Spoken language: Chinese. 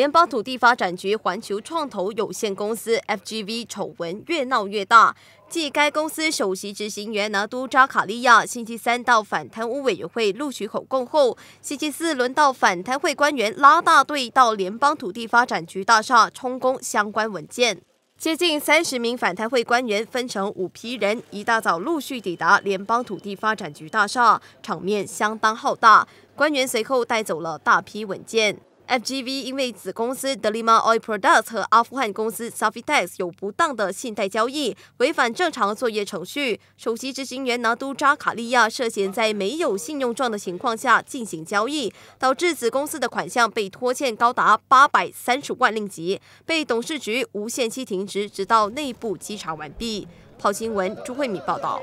联邦土地发展局环球创投有限公司 （FGV） 丑闻越闹越大。继该公司首席执行员拿督扎卡利亚星期三到反贪污委员会录取口供后，星期四轮到反贪会官员拉大队到联邦土地发展局大厦充公相关文件。接近三十名反贪会官员分成五批人，一大早陆续抵达联邦土地发展局大厦，场面相当浩大。官员随后带走了大批文件。FGV 因为子公司 Delima Oil Products 和阿富汗公司 Safitex 有不当的信贷交易，违反正常作业程序，首席执行员拿督扎卡利亚涉嫌在没有信用状的情况下进行交易，导致子公司的款项被拖欠高达八百三十万令吉，被董事局无限期停职，直到内部稽查完毕。跑新闻朱慧敏报道。